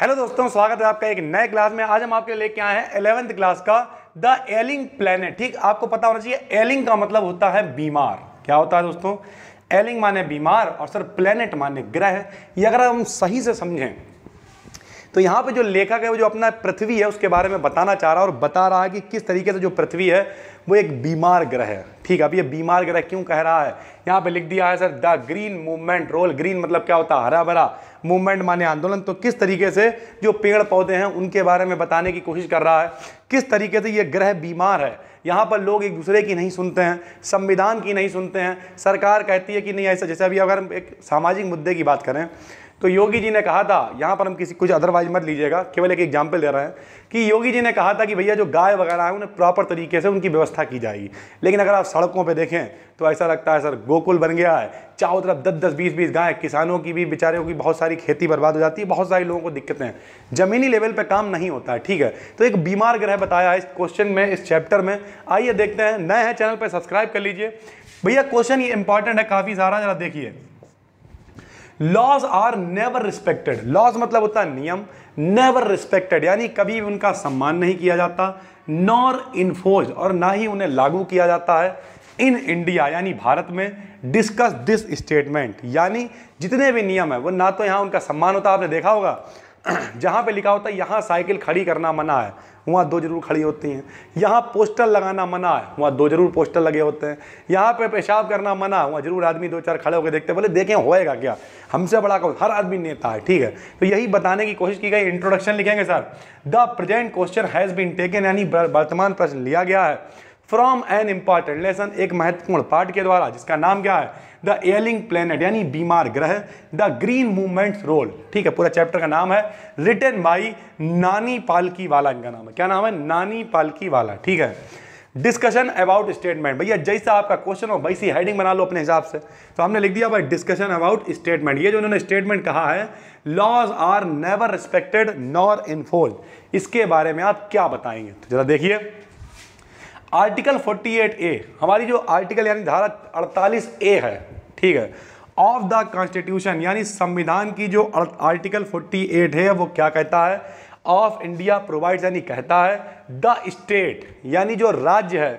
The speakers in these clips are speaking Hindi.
हेलो दोस्तों स्वागत है आपका एक नए क्लास में आज हम आपके लेके आए हैं एलेवेंथ क्लास का द एलिंग प्लेनेट ठीक आपको पता होना चाहिए एलिंग का मतलब होता है बीमार क्या होता है दोस्तों एलिंग माने बीमार और सर प्लेनेट माने ग्रह ये अगर हम सही से समझें तो यहाँ पे जो लेखक है वो जो अपना पृथ्वी है उसके बारे में बताना चाह रहा है और बता रहा है कि किस तरीके से जो पृथ्वी है वो एक बीमार ग्रह है ठीक है अब ये बीमार ग्रह क्यों कह रहा है यहाँ पे लिख दिया है sir the green movement role green मतलब क्या होता है हरा भरा मूवमेंट माने आंदोलन तो किस तरीके से जो पेड़ पौधे हैं उनके बारे में बताने की कोशिश कर रहा है किस तरीके से ये ग्रह बीमार है यहाँ पर लोग एक दूसरे की नहीं सुनते हैं संविधान की नहीं सुनते हैं सरकार कहती है कि नहीं ऐसा जैसे अभी अगर एक सामाजिक मुद्दे की बात करें तो योगी जी ने कहा था यहाँ पर हम किसी कुछ अदरवाइज मत लीजिएगा केवल एक एग्जाम्पल दे रहे हैं कि योगी जी ने कहा था कि भैया जो गाय वगैरह है उन्हें प्रॉपर तरीके से उनकी व्यवस्था की जाएगी लेकिन अगर आप सड़कों पर देखें तो ऐसा लगता है सर गोकुल बन गया है चारों तरफ दस दस बीस बीस गाय किसानों की भी बेचारियों की बहुत सारी खेती बर्बाद हो जाती है बहुत सारे लोगों को दिक्कतें हैं ज़मीनी लेवल पर काम नहीं होता है ठीक है तो एक बीमार ग्रह बताया है इस क्वेश्चन में इस चैप्टर में आइए देखते हैं नए हैं चैनल पर सब्सक्राइब कर लीजिए भैया क्वेश्चन ये इंपॉर्टेंट है काफ़ी सारा ज़रा देखिए laws are never respected laws मतलब होता है नियम नेवर रिस्पेक्टेड यानी कभी भी उनका सम्मान नहीं किया जाता नॉर इन्फोज और ना ही उन्हें लागू किया जाता है इन इंडिया यानी भारत में डिस्कस दिस स्टेटमेंट यानी जितने भी नियम है वो ना तो यहाँ उनका सम्मान होता आपने देखा होगा जहाँ पे लिखा होता है यहाँ साइकिल खड़ी करना मना है वहाँ दो जरूर खड़ी होती हैं यहाँ पोस्टर लगाना मना है वहाँ दो जरूर पोस्टर लगे होते हैं यहाँ पे पेशाब करना मना है वहाँ जरूर आदमी दो चार खड़े होकर देखते हैं बोले देखें होएगा क्या हमसे बड़ा कौन हर आदमी नेता है ठीक है तो यही बताने की कोशिश की गई इंट्रोडक्शन लिखेंगे sir the present question has been taken यानी वर्तमान प्रश्न लिया गया है फ्रॉम एन इंपॉर्टेंट लेसन एक महत्वपूर्ण पार्ट के द्वारा जिसका नाम क्या है द एलिंग प्लेनेट यानी बीमार ग्रह द ग्रीन मूवमेंट रोल ठीक है पूरा चैप्टर का नाम है रिटर्न बाई नानी पालकी वाला इनका नाम है क्या नाम है नानी पालकी वाला ठीक है डिस्कशन अबाउट स्टेटमेंट भैया जैसा आपका क्वेश्चन हो वैसी हेडिंग बना लो अपने हिसाब से तो हमने लिख दिया भाई डिस्कशन अबाउट स्टेटमेंट ये जो उन्होंने स्टेटमेंट कहा है laws are never respected nor enforced इसके बारे में आप क्या बताएंगे तो जरा देखिए आर्टिकल 48 ए हमारी जो आर्टिकल यानी धारा 48 ए है ठीक है ऑफ द कॉन्स्टिट्यूशन यानी संविधान की जो आर्टिकल 48 है वो क्या कहता है ऑफ इंडिया प्रोवाइड यानी कहता है द स्टेट यानी जो राज्य है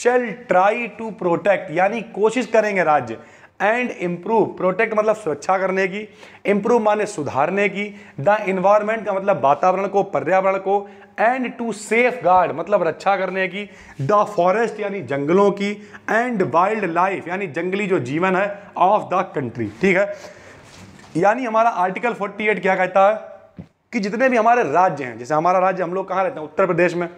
शेल ट्राई टू प्रोटेक्ट यानी कोशिश करेंगे राज्य एंड इम्प्रूव प्रोटेक्ट मतलब सुरक्षा करने की इम्प्रूव माने सुधारने की द इन्वायरमेंट का मतलब वातावरण को पर्यावरण को एंड टू सेफ गार्ड मतलब रक्षा करने की द फॉरेस्ट यानी जंगलों की एंड वाइल्ड लाइफ यानी जंगली जो जीवन है ऑफ द कंट्री ठीक है यानी हमारा आर्टिकल 48 क्या कहता है कि जितने भी हमारे राज्य हैं जैसे हमारा राज्य हम लोग कहाँ रहते हैं उत्तर प्रदेश में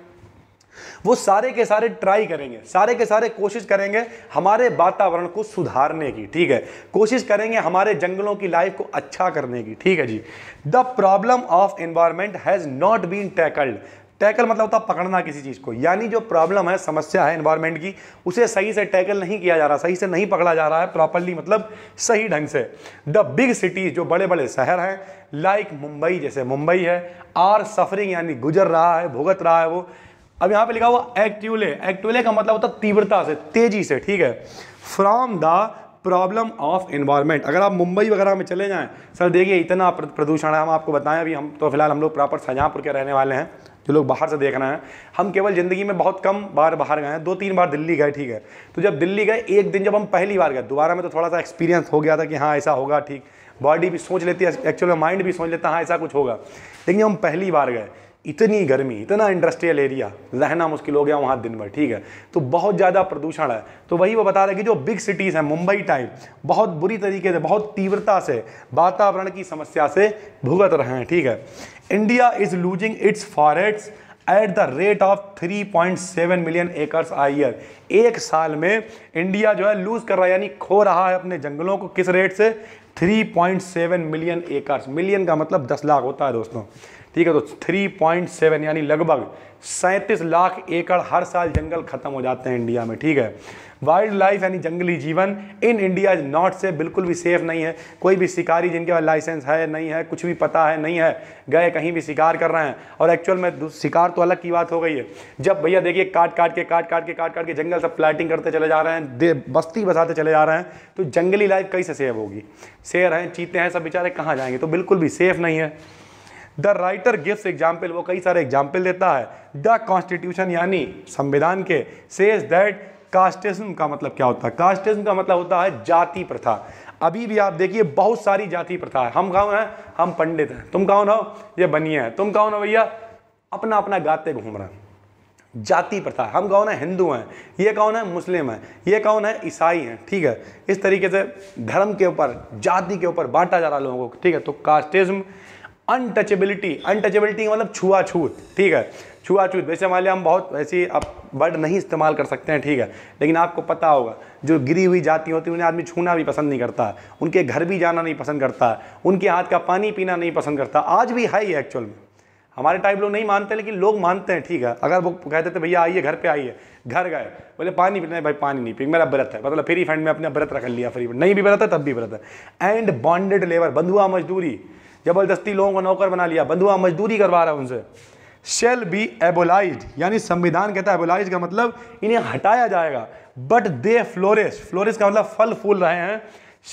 वो सारे के सारे ट्राई करेंगे सारे के सारे कोशिश करेंगे हमारे वातावरण को सुधारने की ठीक है कोशिश करेंगे हमारे जंगलों की लाइफ को अच्छा करने की ठीक है जी the problem of environment has not been tackled tackle मतलब होता पकड़ना किसी चीज़ को यानी जो प्रॉब्लम है समस्या है एनवायरमेंट की उसे सही से टैकल नहीं किया जा रहा सही से नहीं पकड़ा जा रहा है प्रॉपरली मतलब सही ढंग से द बिग सिटीज़ जो बड़े बड़े शहर हैं लाइक मुंबई जैसे मुंबई है आर सफरिंग यानी गुजर रहा है भुगत रहा है वो अब यहां पे लिखा हुआ एक्टिवले एक्टिवले का मतलब होता है तीव्रता से तेजी से ठीक है from the problem of environment अगर आप मुंबई वगैरह में चले जाएं सर देखिए इतना प्रदूषण है हम आपको बताएं अभी हम तो फिलहाल हम लोग प्रॉपर शाहजहाँपुर के रहने वाले हैं जो लोग बाहर से देख रहे हैं हम केवल ज़िंदगी में बहुत कम बार बाहर गए हैं दो तीन बार दिल्ली गए ठीक है तो जब दिल्ली गए एक दिन जब हम पहली बार गए दोबारा में तो थोड़ा सा एक्सपीरियंस हो गया था कि हाँ ऐसा होगा ठीक बॉडी भी सोच लेती है एक्चुअल में माइंड भी सोच लेता है हाँ ऐसा कुछ होगा लेकिन हम पहली बार गए इतनी गर्मी इतना इंडस्ट्रियल एरिया रहना मुश्किल हो गया वहाँ दिन भर ठीक है तो बहुत ज़्यादा प्रदूषण है तो वही वो बता रहे कि जो बिग सिटीज़ हैं मुंबई टाइप बहुत बुरी तरीके से बहुत तीव्रता से वातावरण की समस्या से भुगत रहे हैं ठीक है India is losing its forests at the rate of 3.7 million acres a year एक साल में इंडिया जो है लूज कर रहा है यानी खो रहा है अपने जंगलों को किस रेट से 3.7 मिलियन एकर्स मिलियन का मतलब 10 लाख होता है दोस्तों ठीक है तो 3.7 यानी लगभग सैंतीस लाख एकड़ हर साल जंगल खत्म हो जाते हैं इंडिया में ठीक है वाइल्ड लाइफ यानी जंगली जीवन इन इंडिया इज नॉट से बिल्कुल भी सेफ नहीं है कोई भी शिकारी जिनके पास लाइसेंस है नहीं है कुछ भी पता है नहीं है गए कहीं भी शिकार कर रहे हैं और एक्चुअल में शिकार तो अलग की बात हो गई है जब भैया देखिए काट काट के काट काट के काट काट के जंगल सब प्लाटिंग करते चले जा रहे हैं बस्ती बसाते चले जा रहे हैं तो जंगली लाइफ कैसे सेफ होगी शेर हैं चीते हैं सब बेचारे कहाँ जाएंगे तो बिल्कुल भी सेफ नहीं है द राइटर गिव्स एग्जाम्पल वो कई सारे एग्जाम्पल देता है द कॉन्स्टिट्यूशन यानी संविधान के सेज दैट कास्टिज्म का मतलब क्या होता है कास्टिज्म का मतलब होता है जाति प्रथा अभी भी आप देखिए बहुत सारी जाति प्रथा है हम कौन हैं हम पंडित हैं तुम कौन हो ये बनिए हैं तुम कौन हो भैया अपना अपना गाते घूम रहे हैं जाति प्रथा हम कौन है हिंदू हैं ये कौन है मुस्लिम हैं ये कौन है ईसाई हैं ठीक है इस तरीके से धर्म के ऊपर जाति के ऊपर बांटा जा रहा है लोगों को ठीक है तो कास्टिज्म अनटचेबिलिटी अनटचेबिलिटी मतलब छुआछूत ठीक है छुआछूत वैसे हमारे लिया हम बहुत वैसे आप वर्ड नहीं इस्तेमाल कर सकते हैं ठीक है लेकिन आपको पता होगा जो गिरी हुई जाती होती है उन्हें आदमी छूना भी पसंद नहीं करता उनके घर भी जाना नहीं पसंद करता उनके हाथ का पानी पीना नहीं पसंद करता आज भी है ये एक्चुअल में हमारे टाइप लोग नहीं मानते लेकिन लोग मानते हैं ठीक है अगर वो कहते थे भैया आइए घर पे आइए घर गए बोले पानी पीना भाई पानी नहीं पी मेरा व्रत है मतलब फ्री फ्रेंड में अपने व्रत रख लिया फ्री नहीं भी व्रत है तब भी व्रत है एंड बॉन्डेड लेबर बंधुआ मजदूरी ज़बरदस्ती लोगों को नौकर बना लिया बंधुआ मजदूरी करवा रहा है उनसे शेल बी एबोलाइज यानी संविधान कहता है एबोलाइज का मतलब इन्हें हटाया जाएगा बट दे फ्लोरिस फ्लोरिस का मतलब फल फूल रहे हैं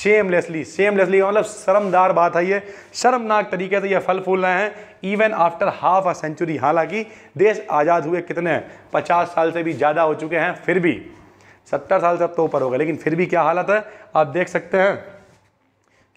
शेमलेसली शेमलेसली का मतलब शर्मदार बात है ये शर्मनाक तरीके से ये फल फूल रहे हैं even after half a century हालांकि देश आज़ाद हुए कितने पचास साल से भी ज़्यादा हो चुके हैं फिर भी सत्तर साल से अब तो ऊपर हो गए लेकिन फिर भी क्या हालत है आप देख सकते हैं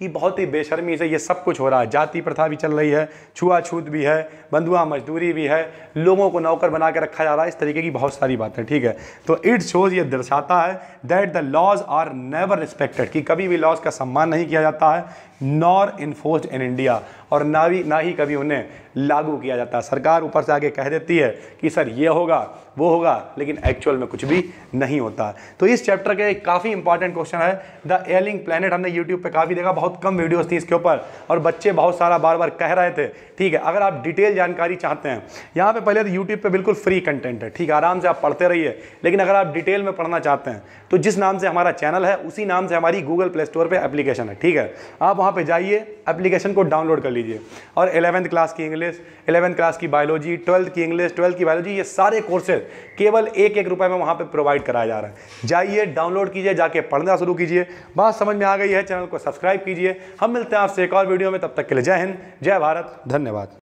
कि बहुत ही बेशर्मी से ये सब कुछ हो रहा है जाति प्रथा भी चल रही है छुआछूत भी है बंधुआ मजदूरी भी है लोगों को नौकर बना के रखा जा रहा है इस तरीके की बहुत सारी बातें ठीक है तो इट शोज ये दर्शाता है that the laws are never respected कि कभी भी लॉज का सम्मान नहीं किया जाता है नॉर इन्फोर्स्ड इन इंडिया और ना भी ना ही कभी उन्हें लागू किया जाता सरकार ऊपर से आगे कह देती है कि सर ये होगा वो होगा लेकिन एक्चुअल में कुछ भी नहीं होता तो इस चैप्टर के काफ़ी इंपॉर्टेंट क्वेश्चन है द एयरलिंग प्लानट हमने यूट्यूब पर काफ़ी देखा बहुत कम वीडियोज़ थी इसके ऊपर और बच्चे बहुत सारा बार बार कह रहे थे ठीक है अगर आप डिटेल जानकारी चाहते हैं यहाँ पर पहले तो यूट्यूब पर बिल्कुल फ्री कंटेंट है ठीक है आराम से आप पढ़ते रहिए लेकिन अगर आप डिटेल में पढ़ना चाहते हैं तो जिस नाम से हमारा चैनल है उसी नाम से हमारी गूगल प्ले स्टोर पर एप्लीकेशन है ठीक है आप वहाँ पर जाइए एप्लीकेशन को डाउनलोड कर लीजिए लीजिए और एलेवंथ क्लास की इंग्लिश एलेवंथ क्लास की बायोलॉजी ट्वेल्थ की इंग्लिश ट्वेल्थ की बायोलॉजी ये सारे कोर्सेज केवल एक एक रुपए में वहाँ पर प्रोवाइड कराया जा रहा है जाइए डाउनलोड कीजिए जाके पढ़ना शुरू कीजिए बात समझ में आ गई है चैनल को सब्सक्राइब कीजिए हम मिलते हैं आपसे एक और वीडियो में तब तक के लिए जय हिंद जय भारत धन्यवाद